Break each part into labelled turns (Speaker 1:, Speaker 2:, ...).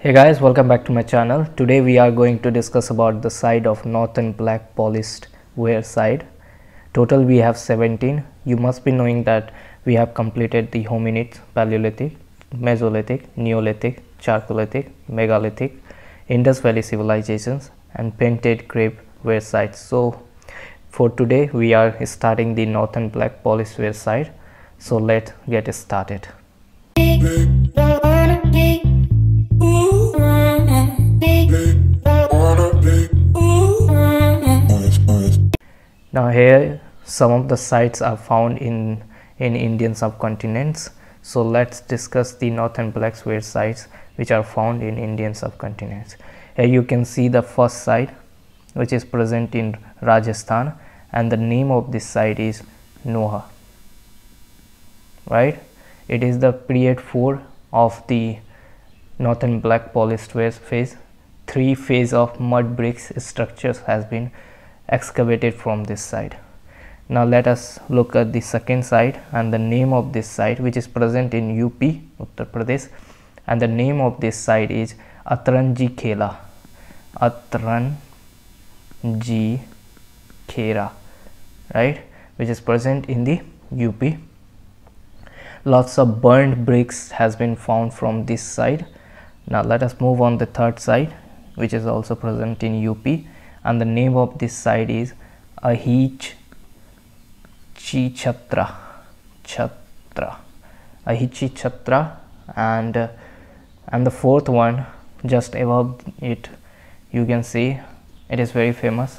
Speaker 1: Hey guys, welcome back to my channel. Today we are going to discuss about the side of northern black polished ware side. Total we have 17. You must be knowing that we have completed the hominids, Paleolithic, Mesolithic, Neolithic, Chalcolithic, Megalithic, Indus Valley civilizations and painted grave ware sites. So for today we are starting the northern black polished ware side. So let's get started. Now here some of the sites are found in, in Indian subcontinents. So let's discuss the northern black square sites which are found in Indian subcontinents. Here you can see the first site which is present in Rajasthan and the name of this site is Noha. Right? It is the period 4 of the northern black polystratus phase. Three phase of mud bricks structures has been excavated from this side now let us look at the second site and the name of this site which is present in UP Uttar Pradesh and the name of this site is Atranji Khela Atranji Khera right which is present in the UP lots of burnt bricks has been found from this side now let us move on the third site which is also present in UP and the name of this site is Ahich Chhatra Chhatra Ahichi and uh, and the fourth one just above it you can see it is very famous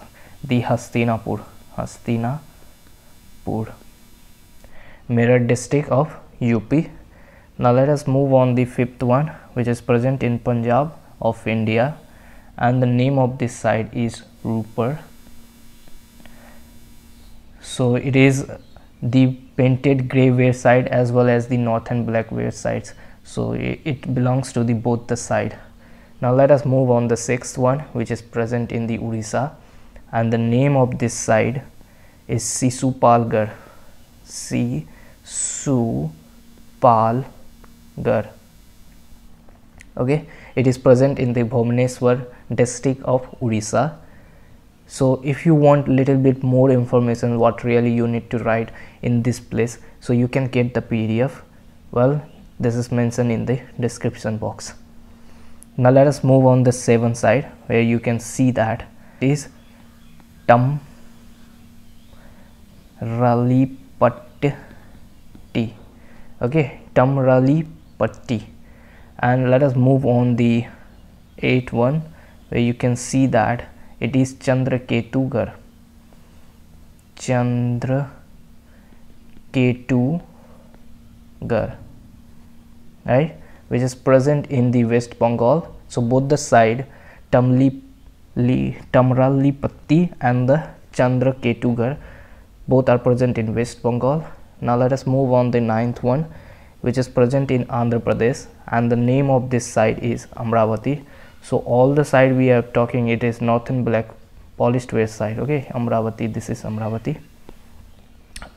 Speaker 1: the Hastinapur Hastinapur Meerut district of UP now let us move on the fifth one which is present in Punjab of India and the name of this site is Rooper so it is the painted gray wear side as well as the north and black wear sides so it, it belongs to the both the side now let us move on the sixth one which is present in the Orissa and the name of this side is Sisupalgar Sisupalgar okay it is present in the bhubaneswar district of Odisha. so if you want little bit more information what really you need to write in this place so you can get the pdf well this is mentioned in the description box now let us move on the seven side where you can see that is Tam rally patti okay Tam rally patti and let us move on the 8 one where you can see that it is Chandra Ketugar Chandra Ketugar right which is present in the West Bengal so both the side Tamli Tamralipatti and the Chandra Ketugar both are present in West Bengal now let us move on the ninth one which is present in Andhra Pradesh and the name of this site is Amravati so all the side we are talking it is northern black polished waste side okay Amravati this is Amravati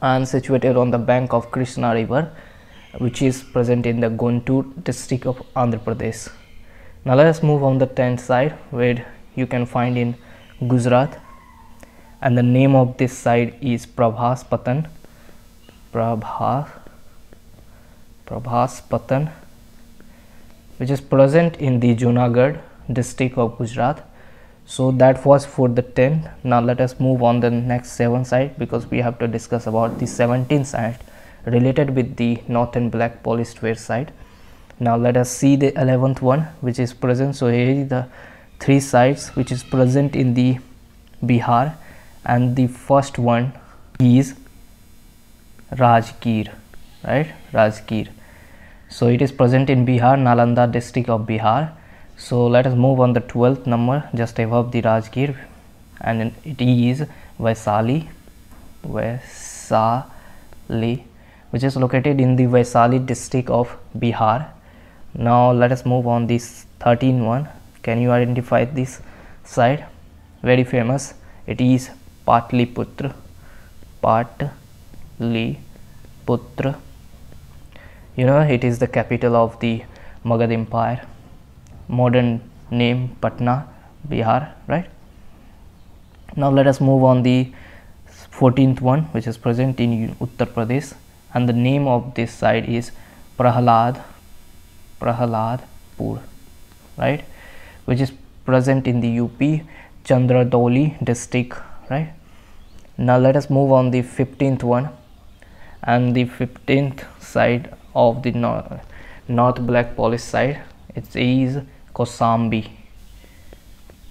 Speaker 1: and situated on the bank of Krishna river which is present in the Guntur district of Andhra Pradesh now let us move on the 10th side where you can find in Gujarat and the name of this side is Prabhas Patan Prabhas Prabhas Patan which is present in the Junagadh district of Gujarat so that was for the 10 now let us move on the next 7 site because we have to discuss about the 17 site related with the northern black polished ware site now let us see the 11th one which is present so here the three sites which is present in the Bihar and the first one is Rajgir right Rajgir so it is present in Bihar Nalanda district of Bihar so let us move on the 12th number just above the Rajgir and it is Vaisali Vaisali which is located in the Vaisali district of Bihar now let us move on this 13 one can you identify this site very famous it is Patliputra Patliputra you know it is the capital of the Magad Empire modern name Patna Bihar right now let us move on the 14th one which is present in Uttar Pradesh and the name of this side is Prahalad Prahaladpur right which is present in the UP Chandradoli district right now let us move on the 15th one and the 15th side of the north, north black polish side it is kosambi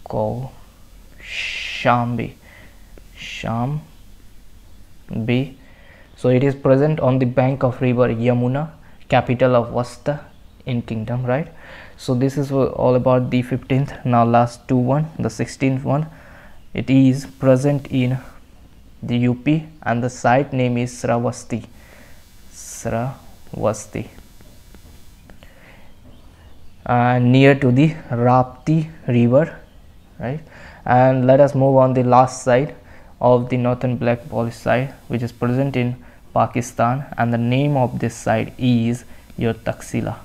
Speaker 1: Kosambi. sham b so it is present on the bank of river yamuna capital of vasta in kingdom right so this is all about the 15th now last two one the 16th one it is present in the up and the site name is sravasti sravasti Vasti and near to the Rapti river right and let us move on the last side of the northern black polish side which is present in Pakistan and the name of this side is your Taxila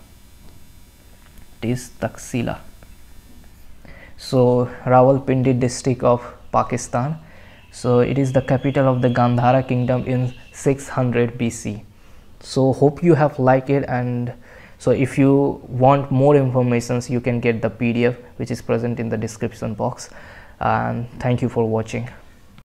Speaker 1: it is Taxila so Rawalpindi district of Pakistan so it is the capital of the Gandhara kingdom in 600 BC so hope you have liked it and so if you want more informations you can get the pdf which is present in the description box and thank you for watching